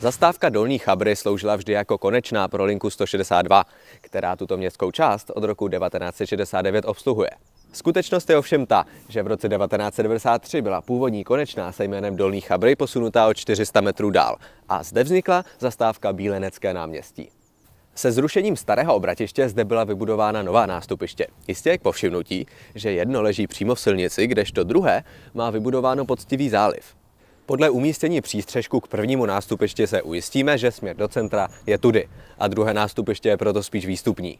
Zastávka Dolní Chabry sloužila vždy jako konečná pro linku 162, která tuto městskou část od roku 1969 obsluhuje. Skutečnost je ovšem ta, že v roce 1993 byla původní konečná se jménem Dolní Chabry posunutá o 400 metrů dál a zde vznikla zastávka Bílenecké náměstí. Se zrušením starého obratiště zde byla vybudována nová nástupiště. Jistě je k povšimnutí, že jedno leží přímo v silnici, kdežto druhé má vybudováno poctivý záliv. Podle umístění přístřežku k prvnímu nástupišti se ujistíme, že směr do centra je tudy a druhé nástupiště je proto spíš výstupní.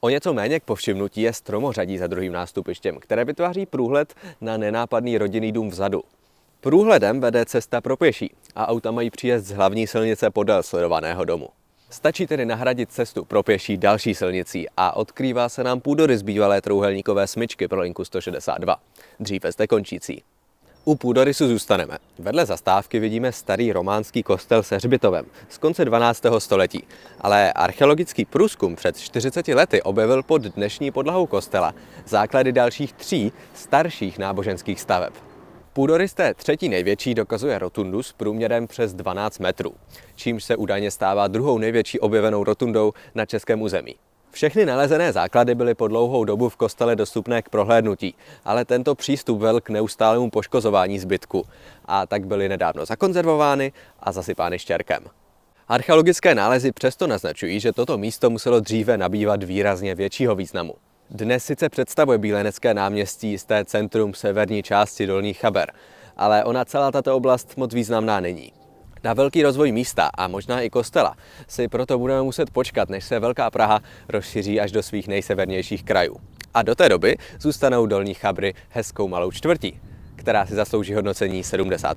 O něco méně k povšimnutí je stromořadí za druhým nástupištěm, které vytváří průhled na nenápadný rodinný dům vzadu. Průhledem vede cesta pro pěší a auta mají příjezd z hlavní silnice podél sledovaného domu. Stačí tedy nahradit cestu pro pěší další silnicí a odkrývá se nám půdorys bývalé trouhelníkové smyčky pro linku 162, dříve zde končící. U půdorysu zůstaneme. Vedle zastávky vidíme starý románský kostel se hřbitovem z konce 12. století, ale archeologický průzkum před 40 lety objevil pod dnešní podlahou kostela základy dalších tří starších náboženských staveb. Půdorys té třetí největší dokazuje rotundu s průměrem přes 12 metrů, čímž se údajně stává druhou největší objevenou rotundou na českém území. Všechny nalezené základy byly po dlouhou dobu v kostele dostupné k prohlédnutí, ale tento přístup vel k neustálému poškozování zbytku a tak byly nedávno zakonzervovány a zasypány štěrkem. Archeologické nálezy přesto naznačují, že toto místo muselo dříve nabývat výrazně většího významu. Dnes sice představuje Bílenecké náměstí jisté centrum severní části Dolních Chaber, ale ona celá tato oblast moc významná není. Na velký rozvoj místa a možná i kostela si proto budeme muset počkat, než se Velká Praha rozšíří až do svých nejsevernějších krajů. A do té doby zůstanou dolní chabry hezkou malou čtvrtí, která si zaslouží hodnocení 70